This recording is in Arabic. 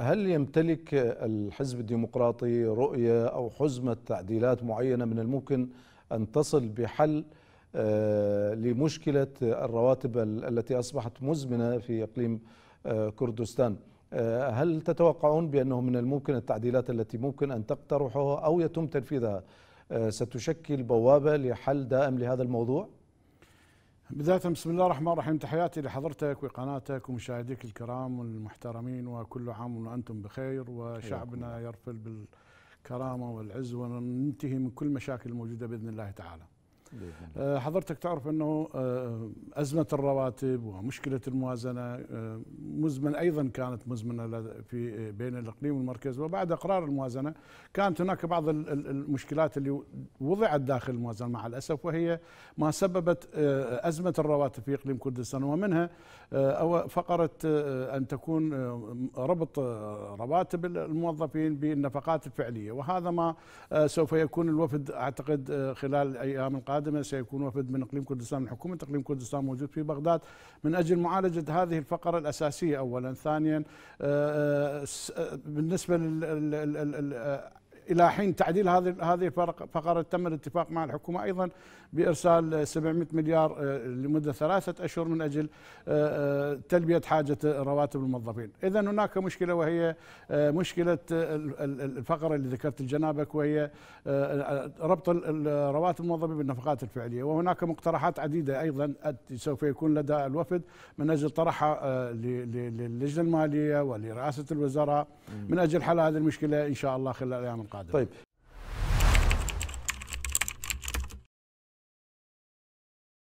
هل يمتلك الحزب الديمقراطي رؤية أو حزمة تعديلات معينة من الممكن أن تصل بحل آه، لمشكلة الرواتب التي أصبحت مزمنة في إقليم آه، كردستان آه، هل تتوقعون بأنه من الممكن التعديلات التي ممكن أن تقترحها أو يتم تنفيذها ستشكل بوابة لحل دائم لهذا الموضوع؟ بداية بسم الله الرحمن الرحيم تحياتي لحضرتك وقناتك ومشاهديك الكرام والمحترمين وكل عام وأنتم بخير وشعبنا يرفل بالكرامة والعز وننتهي من كل مشاكل الموجوده بإذن الله تعالى آه، حضرتك تعرف أنه آه، أزمة الرواتب ومشكلة الموازنة آه، مزمن أيضا كانت مزمنة في بين الإقليم والمركز وبعد إقرار الموازنة كانت هناك بعض المشكلات اللي وضعت داخل الموازنة مع الأسف وهي ما سببت أزمة الرواتب في إقليم كردستان ومنها أو فقرة أن تكون ربط رواتب الموظفين بالنفقات الفعلية وهذا ما سوف يكون الوفد أعتقد خلال الأيام القادمة القادمة سيكون وفد من إقليم كردستان من حكومة إقليم كردستان موجود في بغداد من أجل معالجة هذه الفقرة الأساسية أولا ثانيا آه، آه، آه، بالنسبة لل الى حين تعديل هذه هذه الفقره تم الاتفاق مع الحكومه ايضا بارسال 700 مليار آه، لمده ثلاثه اشهر من اجل آه، آه، تلبيه حاجه رواتب الموظفين، اذا هناك مشكله وهي مشكله الفقره اللي ذكرت جنابك وهي ربط رواتب الموظفين بالنفقات الفعليه، وهناك مقترحات عديده ايضا سوف يكون لدى الوفد من اجل طرحها للجنه الماليه ولرئاسه الوزراء من اجل حل هذه المشكله ان شاء الله خلال الايام القادمه. القادمه طيب